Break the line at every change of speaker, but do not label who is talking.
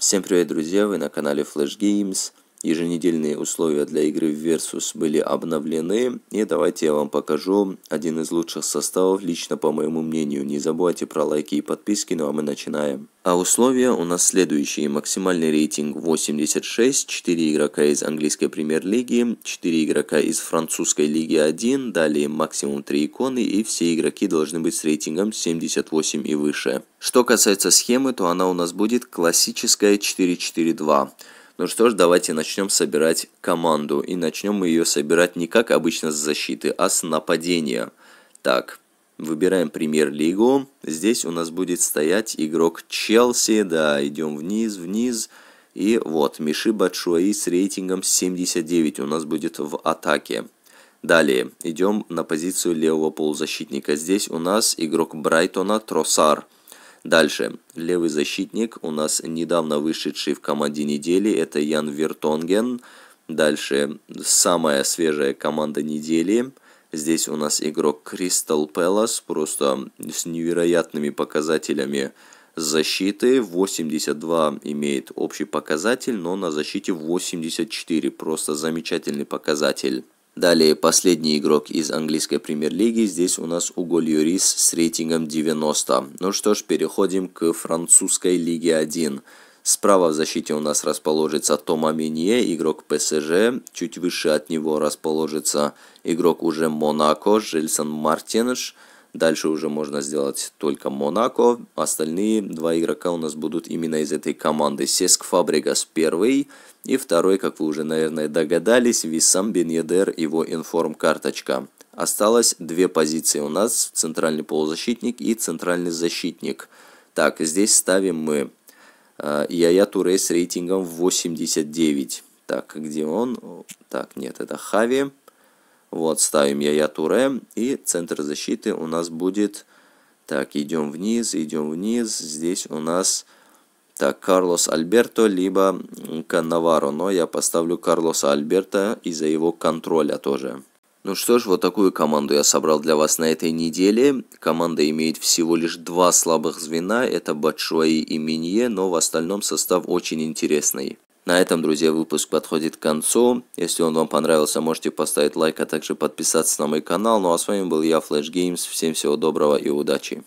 Всем привет, друзья! Вы на канале Flash Games. Еженедельные условия для игры в Versus были обновлены. И давайте я вам покажу один из лучших составов, лично по моему мнению. Не забывайте про лайки и подписки, ну а мы начинаем. А условия у нас следующие. Максимальный рейтинг 86, 4 игрока из английской премьер-лиги, 4 игрока из французской лиги 1, далее максимум 3 иконы и все игроки должны быть с рейтингом 78 и выше. Что касается схемы, то она у нас будет классическая 4-4-2. Ну что ж, давайте начнем собирать команду. И начнем мы ее собирать не как обычно с защиты, а с нападения. Так, выбираем премьер-лигу. Здесь у нас будет стоять игрок Челси. Да, идем вниз, вниз. И вот, Миши Батшуаи с рейтингом 79 у нас будет в атаке. Далее, идем на позицию левого полузащитника. Здесь у нас игрок Брайтона Тросар – Дальше. Левый защитник у нас недавно вышедший в команде недели, это Ян Вертонген. Дальше самая свежая команда недели. Здесь у нас игрок Кристал Пелос просто с невероятными показателями защиты. 82 имеет общий показатель, но на защите 84, просто замечательный показатель. Далее последний игрок из английской премьер-лиги. Здесь у нас Уголь Юрис с рейтингом 90. Ну что ж, переходим к французской лиге 1. Справа в защите у нас расположится Тома Минье, игрок ПСЖ. Чуть выше от него расположится игрок уже Монако, Жельсон Мартинеш. Дальше уже можно сделать только Монако. Остальные два игрока у нас будут именно из этой команды. Сеск Фабригас первый и второй, как вы уже, наверное, догадались, Висам Беньедер, его информ-карточка. Осталось две позиции у нас, центральный полузащитник и центральный защитник. Так, здесь ставим мы э, Яя Туре с рейтингом 89. Так, где он? Так, нет, это Хави. Вот, ставим Яя Туре, и центр защиты у нас будет... Так, идем вниз, идем вниз. Здесь у нас... Так, Карлос Альберто, либо Канаваро. Но я поставлю Карлоса Альберто из-за его контроля тоже. Ну что ж, вот такую команду я собрал для вас на этой неделе. Команда имеет всего лишь два слабых звена, это Батшуаи и Минье, но в остальном состав очень интересный. На этом, друзья, выпуск подходит к концу. Если он вам понравился, можете поставить лайк, а также подписаться на мой канал. Ну а с вами был я, Flash Games. Всем всего доброго и удачи!